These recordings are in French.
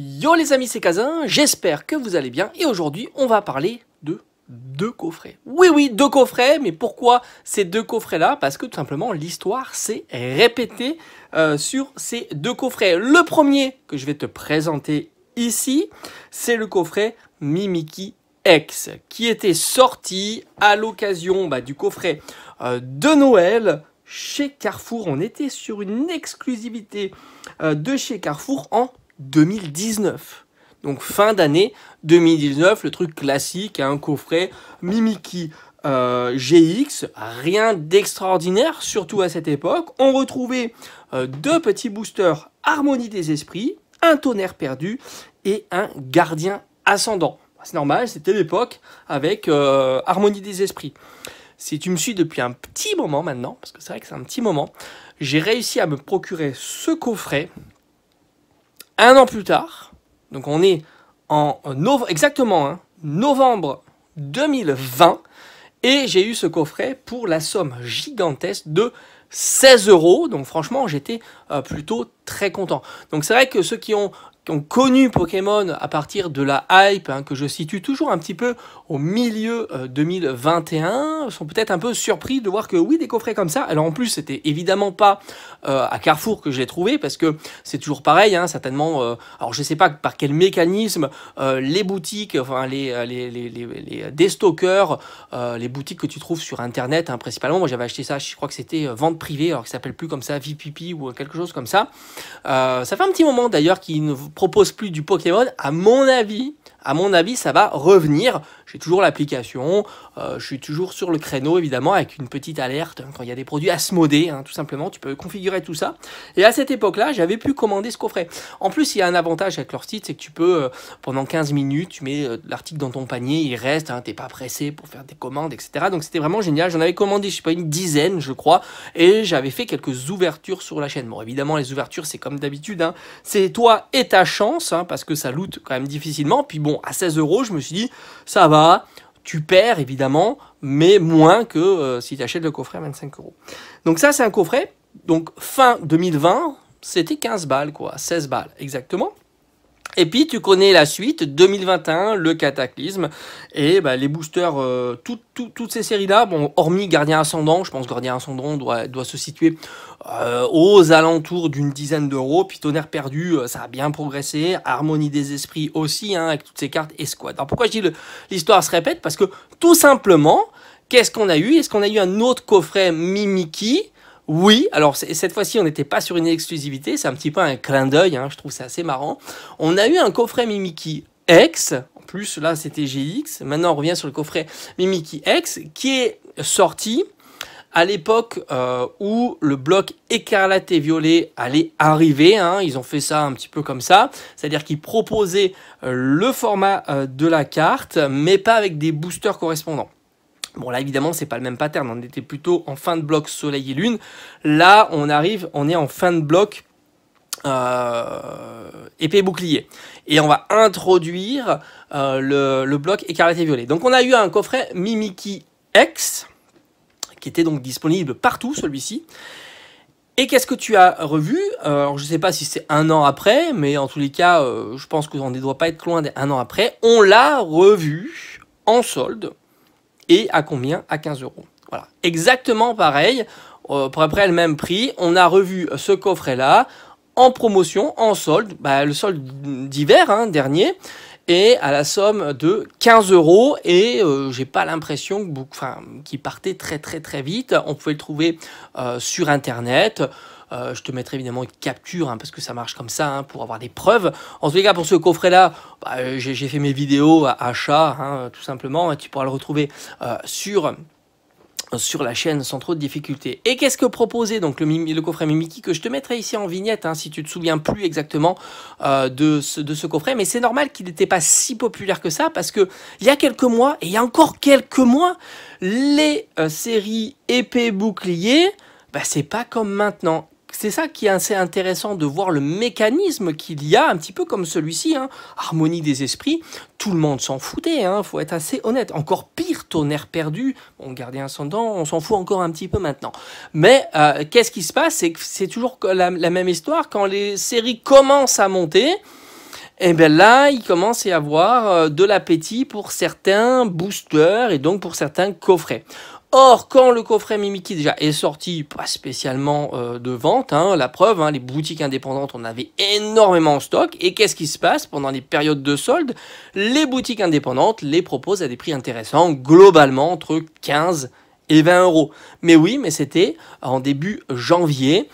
Yo les amis, c'est Kazin, j'espère que vous allez bien et aujourd'hui on va parler de deux coffrets. Oui oui, deux coffrets, mais pourquoi ces deux coffrets-là Parce que tout simplement l'histoire s'est répétée euh, sur ces deux coffrets. Le premier que je vais te présenter ici, c'est le coffret Mimiki X qui était sorti à l'occasion bah, du coffret euh, de Noël chez Carrefour. On était sur une exclusivité euh, de chez Carrefour en 2019. Donc fin d'année 2019, le truc classique, un hein, coffret Mimiki euh, GX, rien d'extraordinaire, surtout à cette époque. On retrouvait euh, deux petits boosters Harmonie des Esprits, un tonnerre perdu et un gardien ascendant. C'est normal, c'était l'époque avec euh, Harmonie des Esprits. Si tu me suis depuis un petit moment maintenant, parce que c'est vrai que c'est un petit moment, j'ai réussi à me procurer ce coffret un an plus tard, donc on est en novembre, exactement, hein, novembre 2020, et j'ai eu ce coffret pour la somme gigantesque de 16 euros. Donc franchement, j'étais euh, plutôt très content. Donc c'est vrai que ceux qui ont ont connu Pokémon à partir de la hype, hein, que je situe toujours un petit peu au milieu 2021, euh, sont peut-être un peu surpris de voir que oui, des coffrets comme ça, alors en plus c'était évidemment pas euh, à Carrefour que je l'ai trouvé, parce que c'est toujours pareil, hein, certainement, euh, alors je sais pas par quel mécanisme les boutiques, enfin les, les, les, les boutiques que tu trouves sur Internet, hein, principalement, moi j'avais acheté ça, je crois que c'était vente privée, alors que ça s'appelle plus comme ça, VPP ou quelque chose comme ça. ça fait un petit moment d'ailleurs ne propose plus du Pokémon, à mon avis, à mon avis, ça va revenir. J'ai toujours l'application, euh, je suis toujours sur le créneau, évidemment, avec une petite alerte hein, quand il y a des produits à hein, tout simplement. Tu peux configurer tout ça. Et à cette époque-là, j'avais pu commander ce coffret. En plus, il y a un avantage avec leur site, c'est que tu peux, euh, pendant 15 minutes, tu mets euh, l'article dans ton panier, il reste, hein, tu n'es pas pressé pour faire des commandes, etc. Donc c'était vraiment génial. J'en avais commandé, je sais pas, une dizaine, je crois, et j'avais fait quelques ouvertures sur la chaîne. Bon, évidemment, les ouvertures, c'est comme d'habitude, hein. c'est toi et ta chance, parce que ça loot quand même difficilement. Puis bon, bon, à 16 euros, je me suis dit, ça va, tu perds évidemment, mais moins que euh, si tu achètes le coffret à 25 euros. Donc ça, c'est un coffret. Donc fin 2020, c'était 15 balles, quoi, 16 balles exactement. Et puis tu connais la suite, 2021, le cataclysme, et bah, les boosters, euh, toutes ces séries-là, bon, hormis Gardien Ascendant, je pense Gardien Ascendant doit, se situer euh, aux alentours d'une dizaine d'euros, puis Tonnerre Perdu, euh, ça a bien progressé, Harmonie des Esprits aussi, hein, avec toutes ces cartes, et Squad. Alors pourquoi je dis l'histoire se répète Parce que tout simplement, qu'est-ce qu'on a eu Est-ce qu'on a eu un autre coffret Mimiki oui, alors cette fois-ci, on n'était pas sur une exclusivité, c'est un petit peu un clin d'œil, hein, je trouve ça assez marrant. On a eu un coffret Mimiki X, en plus là c'était GX, maintenant on revient sur le coffret Mimiki X, qui est sorti à l'époque euh, où le bloc écarlate et violet allait arriver, hein, ils ont fait ça un petit peu comme ça, c'est-à-dire qu'ils proposaient euh, le format euh, de la carte, mais pas avec des boosters correspondants. Bon là évidemment c'est pas le même pattern, on était plutôt en fin de bloc soleil et lune. Là on arrive, on est en fin de bloc épais euh, épée bouclier. Et on va introduire euh, le, bloc écarlate et violet. Donc on a eu un coffret Mimiki X, qui était donc disponible partout celui-ci. Et qu'est-ce que tu as revu euh, Alors je ne sais pas si c'est un an après, mais en tous les cas je pense qu'on ne doit pas être loin d'un an après. On l'a revu en solde et à combien À 15 euros. Voilà, exactement pareil, euh, pour après le même prix. On a revu ce coffret-là en promotion, en solde, bah, le solde d'hiver hein, dernier et à la somme de 15 euros. Et euh, j'ai pas l'impression qui partait très très très vite. On pouvait le trouver euh, sur internet. Euh, je te mettrai évidemment une capture hein, parce que ça marche comme ça hein, pour avoir des preuves. En tous les cas, pour ce coffret-là, bah, j'ai fait mes vidéos à achat, hein, tout simplement. tu pourras le retrouver sur sur la chaîne sans trop de difficultés. Et qu'est-ce que proposait donc le, le, coffret Mimiki que je te mettrai ici en vignette hein, si tu te souviens plus exactement euh, de, ce, coffret. Mais c'est normal qu'il n'était pas si populaire que ça parce que il y a quelques mois et il y a encore quelques mois, les euh, séries épais boucliers, bah, c'est pas comme maintenant c'est ça qui est assez intéressant de voir le mécanisme qu'il y a, un petit peu comme celui-ci, hein. Harmonie des esprits. Tout le monde s'en foutait, il hein, faut être assez honnête. Encore pire tonnerre perdu, on un un ascendant, on s'en fout encore un petit peu maintenant. Mais euh, qu'est-ce qui se passe C'est que c'est toujours la, la, même histoire. Quand les séries commencent à monter, et eh bien là, il commence à y avoir euh, de l'appétit pour certains boosters et donc pour certains coffrets. Or, quand le coffret Mimiki déjà est sorti, pas spécialement euh, de vente, hein, la preuve, hein, les boutiques indépendantes on avait énormément en stock, et qu'est-ce qui se passe pendant les périodes de soldes Les boutiques indépendantes les proposent à des prix intéressants, globalement entre 15 et 20 euros. Mais oui, mais c'était en début janvier,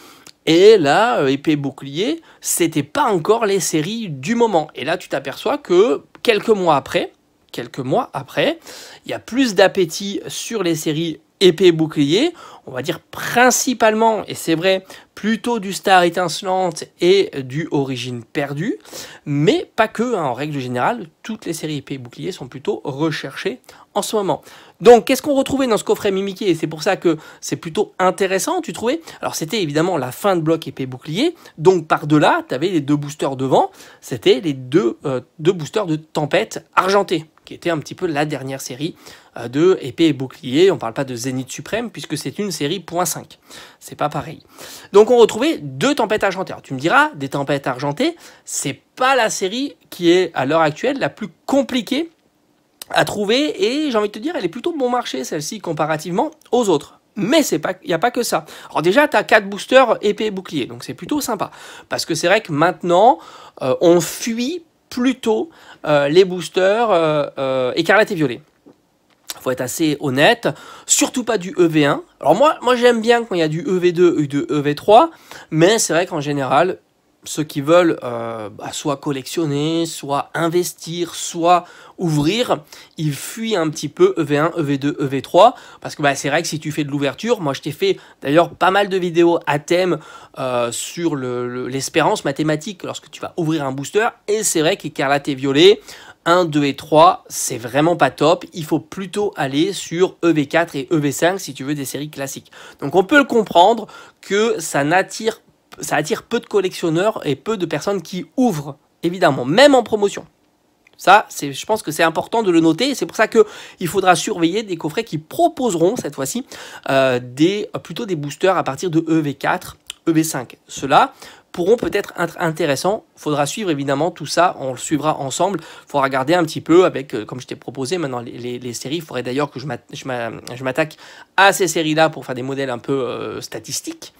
et là, euh, épée bouclier, c'était pas encore les séries du moment. Et là, tu t'aperçois que quelques mois après, quelques mois après. Il y a plus d'appétit sur les séries épées boucliers. on va dire principalement, et c'est vrai, plutôt du Star étincelante et du Origine perdue, mais pas que, hein, en règle générale, toutes les séries épées boucliers sont plutôt recherchées en ce moment. Donc, qu'est-ce qu'on retrouvait dans ce coffret mimiqué Et c'est pour ça que c'est plutôt intéressant, tu trouvais Alors, c'était évidemment la fin de bloc épée bouclier, donc par-delà, tu avais les deux boosters devant, c'était les deux, euh, deux boosters de tempête argentée qui était un petit peu la dernière série euh, de épée et bouclier. On ne parle pas de Zénith suprême puisque c'est une série 5. C'est pas pareil. Donc on retrouvait deux tempêtes argentées. Alors tu me diras, des tempêtes argentées, c'est pas la série qui est à l'heure actuelle la plus compliquée à trouver et j'ai envie de te dire, elle est plutôt bon marché celle-ci comparativement aux autres. Mais c'est pas, il n'y a pas que ça. Alors déjà, tu as quatre boosters épée et bouclier, donc c'est plutôt sympa. Parce que c'est vrai que maintenant, euh, on fuit plutôt euh, les boosters euh, euh, écarlate et violet faut être assez honnête. Surtout pas du EV1. Alors moi, moi j'aime bien quand il y a du EV2 et du EV3, mais c'est vrai qu'en général, ceux qui veulent euh, bah, soit collectionner, soit investir, soit ouvrir, ils fuient un petit peu EV1, EV2, EV3, parce que bah, c'est vrai que si tu fais de l'ouverture, moi je t'ai fait d'ailleurs pas mal de vidéos à thème euh, sur l'espérance mathématique lorsque tu vas ouvrir un booster, et c'est vrai qu'écarlate et violet, 1, 2 et 3, c'est vraiment pas top. Il faut plutôt aller sur EV4 et EV5 si tu veux des séries classiques. Donc on peut le comprendre que ça n'attire ça attire peu de collectionneurs et peu de personnes qui ouvrent, évidemment, même en promotion. Ça, c'est, je pense que c'est important de le noter. C'est pour ça qu'il faudra surveiller des coffrets qui proposeront cette fois-ci euh, des, plutôt des boosters à partir de EV4, EV5. Cela pourront peut-être être intéressants. Faudra suivre évidemment tout ça, on le suivra ensemble. Faudra regarder un petit peu avec, euh, comme je t'ai proposé maintenant, les, séries. Il faudrait d'ailleurs que je m'attaque à ces séries-là pour faire des modèles un peu euh, statistiques,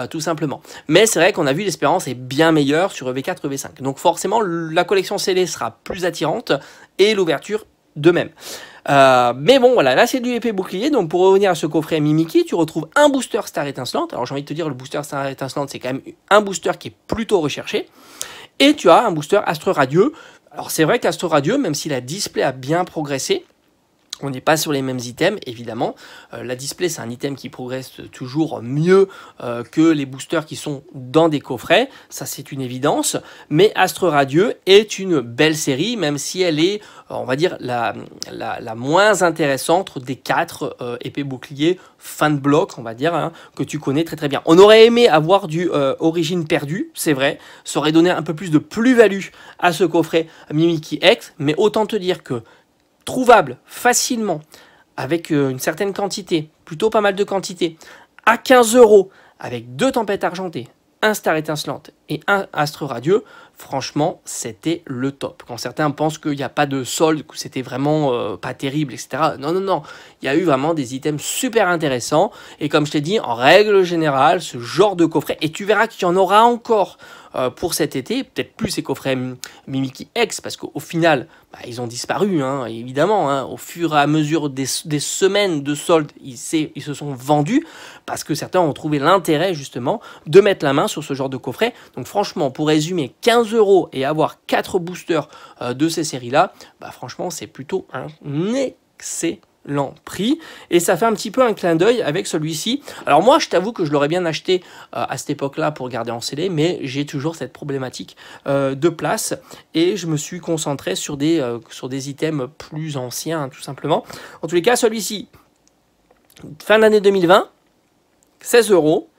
euh, tout simplement. Mais c'est vrai qu'on a vu l'espérance est bien meilleure sur EV4, V 5 e Donc forcément, la collection scellée sera plus attirante et l'ouverture de même. Euh, mais bon, voilà, là c'est du épée bouclier. Donc pour revenir à ce coffret Mimiki, tu retrouves un booster star étincelante. Alors j'ai envie de te dire, le booster star étincelante, c'est quand même un booster qui est plutôt recherché. Et tu as un booster astre radieux. Alors c'est vrai qu'astre radieux, même si la display a bien progressé, on n'est pas sur les mêmes items, évidemment. Euh, la display, c'est un item qui progresse toujours mieux euh, que les boosters qui sont dans des coffrets. Ça, c'est une évidence. Mais Astre Radieux est une belle série, même si elle est, euh, on va dire, la, moins intéressante des quatre épées boucliers fin de bloc, on va dire, hein, que tu connais très très bien. On aurait aimé avoir du Origine perdue, c'est vrai. Ça aurait donné un peu plus de plus-value à ce coffret Mimiki X. Mais autant te dire que trouvable facilement, avec euh, une certaine quantité, plutôt pas mal de quantité, à 15 euros, avec deux tempêtes argentées, un star étincelante et un astre radieux, franchement, c'était le top. Quand certains pensent qu'il n'y a pas de solde, que c'était vraiment euh, pas terrible, etc. Non, non, non. Il y a eu vraiment des items super intéressants. Et comme je t'ai dit, en règle générale, ce genre de coffret, et tu verras qu'il y en aura encore euh, pour cet été, peut-être plus ces coffrets Mimiki X, parce qu'au final, bah, ils ont disparu, hein, évidemment. Hein. au fur et à mesure des, semaines de soldes, ils, ils, se sont vendus, parce que certains ont trouvé l'intérêt, justement, de mettre la main sur ce genre de coffret. Donc franchement, pour résumer, 15 euros et avoir 4 boosters euh, de ces séries-là, bah franchement, c'est plutôt un excellent prix et ça fait un petit peu un clin d'œil avec celui-ci. Alors moi je t'avoue que je l'aurais bien acheté euh, à cette époque-là pour garder en scellé mais j'ai toujours cette problématique euh, de place et je me suis concentré sur des, sur des items plus anciens tout simplement. En tous les cas celui-ci, fin d'année 2020, 16 euros.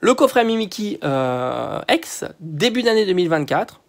Le coffret Mimiki euh, X, début d'année 2024,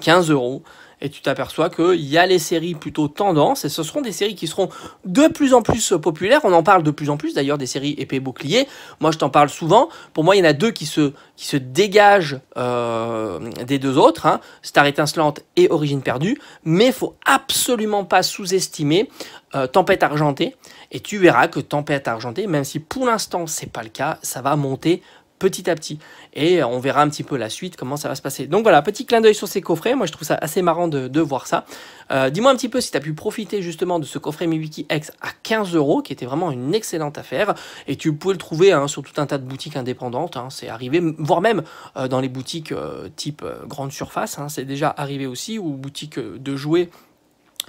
15 euros. Et tu t'aperçois qu'il y a les séries plutôt tendance, et ce seront des séries qui seront de plus en plus populaires. On en parle de plus en plus d'ailleurs des séries épée bouclier. Moi je t'en parle souvent. Pour moi il y en a deux qui se, qui se dégagent euh, des deux autres, hein. Star étincelante et Origine perdue. Mais faut absolument pas sous-estimer euh, Tempête argentée. Et tu verras que Tempête argentée, même si pour l'instant c'est pas le cas, ça va monter petit à petit. Et on verra un petit peu la suite, comment ça va se passer. Donc voilà, petit clin d'œil sur ces coffrets. Moi, je trouve ça assez marrant de, de voir ça. Euh, dis-moi un petit peu si tu as pu profiter justement de ce coffret MiWiki X à 15 euros, qui était vraiment une excellente affaire. Et tu peux le trouver hein, sur tout un tas de boutiques indépendantes. Hein. c'est arrivé, voire même euh, dans les boutiques euh, type grande surface. Hein. c'est déjà arrivé aussi, ou boutiques de jouets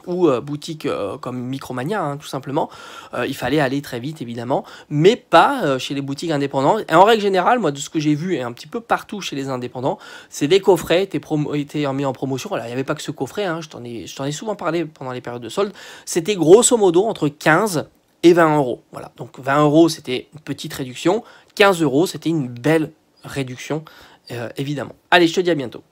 ou euh, boutiques euh, comme Micromania, hein, tout simplement. Euh, il fallait aller très vite, évidemment, mais pas chez les boutiques indépendantes. Et en règle générale, moi, de ce que j'ai vu, et un petit peu partout chez les indépendants, c'est des coffrets étaient, étaient mis en promotion. Alors, il n'y avait pas que ce coffret, hein, je t'en ai, ai souvent parlé pendant les périodes de soldes. C'était grosso modo entre 15 et 20 euros. Voilà. Donc 20 euros, c'était une petite réduction. 15 euros, c'était une belle réduction, évidemment. Allez, je te dis à bientôt.